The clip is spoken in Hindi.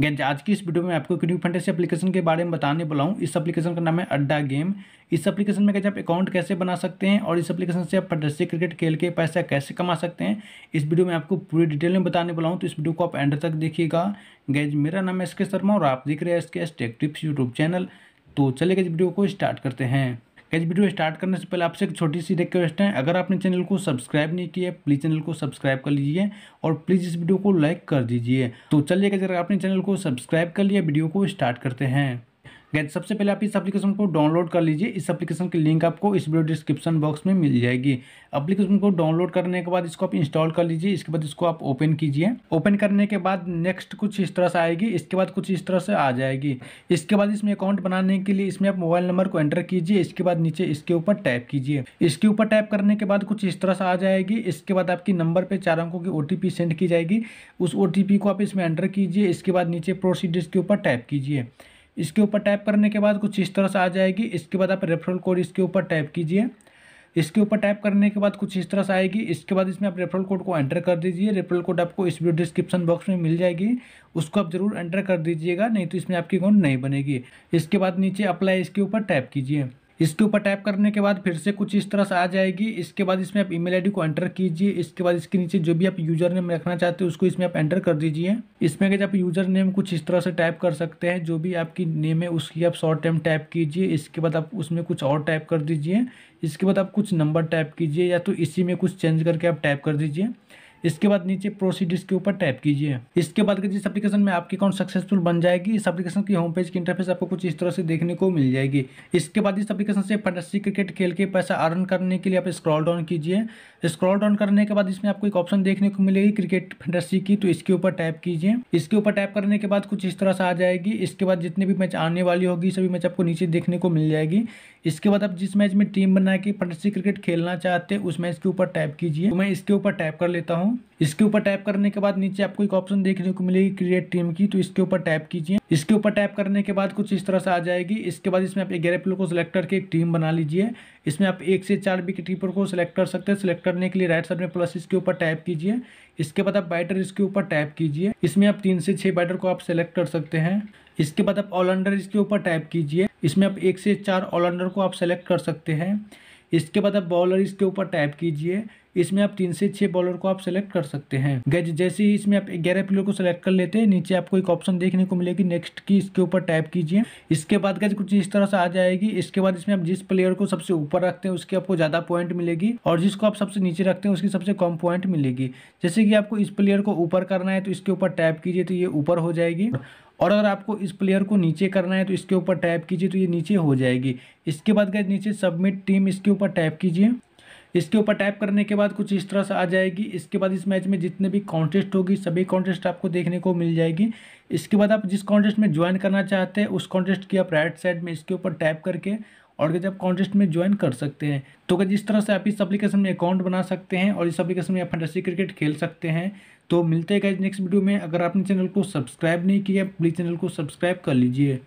गेंज आज की इस वीडियो में आपको क्रिक फंटेसी एप्लीकेशन के बारे में बताने वाला हूँ इस एप्लीकेशन का नाम है अड्डा गेम इस एप्लीकेशन में आप अकाउंट कैसे बना सकते हैं और इस एप्लीकेशन से आप फंटेसी क्रिकेट खेल के पैसा कैसे कमा सकते हैं इस वीडियो में आपको पूरी डिटेल में बताने वाला हूँ तो इस वीडियो को आप एंड तक देखिएगा गैज मेरा नाम है एस के शर्मा और आप देख रहे हैं S K S tech tips YouTube channel तो चले गए वीडियो को स्टार्ट करते हैं कैसे वीडियो स्टार्ट करने से पहले आपसे एक छोटी सी रिक्वेस्ट है अगर आपने चैनल को सब्सक्राइब नहीं किया प्लीज़ चैनल को सब्सक्राइब कर लीजिए और प्लीज़ इस वीडियो को लाइक कर दीजिए तो चलिए जरा आपने चैनल को सब्सक्राइब कर लिया वीडियो को स्टार्ट करते हैं गैस सबसे पहले आप इस एप्लीकेशन को डाउनलोड कर लीजिए इस एप्लीकेशन की लिंक आपको इस वीडियो डिस्क्रिप्शन बॉक्स में मिल जाएगी एप्लीकेशन को डाउनलोड करने के बाद इसको आप इंस्टॉल कर लीजिए इसके बाद इसको आप ओपन कीजिए ओपन करने के बाद नेक्स्ट कुछ इस तरह से आएगी इसके बाद कुछ इस तरह से आ जाएगी इसके बाद इसमें अकाउंट बनाने के लिए इसमें आप मोबाइल नंबर को एंटर कीजिए इसके बाद नीचे इसके ऊपर टाइप कीजिए इसके ऊपर टाइप करने के बाद कुछ इस तरह से आ जाएगी इसके बाद आपकी नंबर पर चार अंकों की ओ सेंड की जाएगी उस ओ को आप इसमें एंटर कीजिए इसके बाद नीचे प्रोसीडर्स के ऊपर टाइप कीजिए इसके ऊपर टाइप करने के बाद कुछ इस तरह से आ जाएगी इसके बाद आप रेफरल कोड इसके ऊपर टाइप कीजिए इसके ऊपर टाइप करने के बाद कुछ इस तरह से आएगी इसके बाद इसमें आप रेफरल कोड को एंटर कर दीजिए रेफरल कोड आपको इस वीडियो डिस्क्रिप्शन बॉक्स में मिल जाएगी उसको आप जरूर एंटर कर दीजिएगा नहीं तो इसमें आपकी अकाउंट नहीं बनेगी इसके बाद नीचे अप्लाई इसके ऊपर टाइप कीजिए इसके ऊपर टाइप करने के बाद फिर से कुछ इस तरह से आ जाएगी इसके बाद इसमें आप ईमेल आईडी को एंटर कीजिए इसके बाद इसके नीचे जो भी आप यूजर नेम रखना चाहते हैं उसको इसमें आप एंटर कर दीजिए इसमें आप यूजर नेम कुछ इस तरह से टाइप कर सकते हैं जो भी आपकी नेम है उसकी आप शॉर्ट टर्म टाइप कीजिए इसके बाद आप उसमें कुछ और टाइप कर दीजिए इसके बाद आप कुछ नंबर टाइप कीजिए या तो इसी में कुछ चेंज करके आप टाइप कर दीजिए इसके बाद नीचे प्रोसीडर्स के ऊपर टाइप कीजिए इसके बाद जिस एप्लीकेशन में आपकी अकाउंट सक्सेसफुल बन जाएगी इस एप्लीकेशन की होम पेज की इंटरफेस आपको कुछ इस तरह से देखने को मिल जाएगी इसके बाद इस एप्लीकेशन से फंडस्सी क्रिकेट खेल के पैसा अर्न करने के लिए आप स्क्रॉल डाउन कीजिए स्क्रॉल डाउन करने के बाद इसमें आपको एक ऑप्शन देखने को मिलेगी क्रिकेट फंडस्सी की तो इसके ऊपर टाइप कीजिए इसके ऊपर टाइप करने के बाद कुछ इस तरह से आ जाएगी इसके बाद जितने भी मैच आने वाली होगी सभी मैच आपको नीचे देखने को मिल जाएगी इसके बाद आप जिस मैच में टीम बना के फंटेसी क्रिकेट खेलना चाहते हैं उस मैच के ऊपर टाइप कीजिए तो मैं इसके ऊपर टाइप कर लेता हूँ इसके ऊपर टाइप करने के बाद नीचे आपको एक ऑप्शन देखने को मिलेगी क्रिएट टीम की तो इसके ऊपर टाइप कीजिए इसके ऊपर टाइप करने के बाद कुछ इस तरह से आ जाएगी इसके बाद इसमें आप ग्यारह प्लेयर को सिलेक्ट करके एक टीम बना लीजिए इसमें आप एक से चार विकेट कीपर को सिलेक्ट कर सकते हैं सिलेक्ट करने के लिए राइट साइड में प्लस इसके ऊपर टाइप कीजिए इसके बाद आप बैटर इसके ऊपर टैप कीजिए इसमें आप तीन से छह बैटर को आप सेलेक्ट कर सकते हैं इसके बाद आप ऑलराउंडर इसके ऊपर टैप कीजिए इसमें आप एक से चार ऑलराउंडर को आप सेलेक्ट कर सकते हैं इसके बाद आप बॉलर इसके ऊपर टैप कीजिए इसमें आप तीन से छह बॉलर को आप सेलेक्ट कर सकते हैं गैज जैसे ही इसमें आप ग्यारह प्लेयर को सेलेक्ट कर लेते हैं नीचे आपको एक ऑप्शन देखने को मिलेगी नेक्स्ट की इसके ऊपर टाइप कीजिए इसके बाद गैज कुछ इस तरह से आ जाएगी इसके बाद इसमें आप जिस प्लेयर को सबसे ऊपर रखते हैं उसके आपको ज्यादा पॉइंट मिलेगी और जिसको आप सबसे नीचे रखते हैं उसकी सबसे कम पॉइंट मिलेगी जैसे कि आपको इस प्लेयर को ऊपर करना है तो इसके ऊपर टैप कीजिए तो ये ऊपर हो जाएगी और अगर आपको इस प्लेयर को नीचे करना है तो इसके ऊपर टैप कीजिए तो ये नीचे हो जाएगी इसके बाद गए नीचे सबमिट टीम इसके ऊपर टैप कीजिए इसके ऊपर टाइप करने के बाद कुछ इस तरह से आ जाएगी इसके बाद इस मैच में जितने भी कॉन्टेस्ट होगी सभी कॉन्टेस्ट आपको देखने को मिल जाएगी इसके बाद आप जिस कॉन्टेस्ट में ज्वाइन करना चाहते हैं उस कॉन्टेस्ट की आप राइट साइड में इसके ऊपर टाइप करके और गज आप कॉन्टेस्ट में ज्वाइन कर सकते हैं तो क्या जिस तरह से आप इस अपलीकेशन में अकाउंट बना सकते हैं और इस अपलीकेशन में आप फंटेसी क्रिकेट खेल सकते हैं तो मिलते हैं नेक्स्ट वीडियो में अगर आपने चैनल को सब्सक्राइब नहीं किया प्लीज़ चैनल को सब्सक्राइब कर लीजिए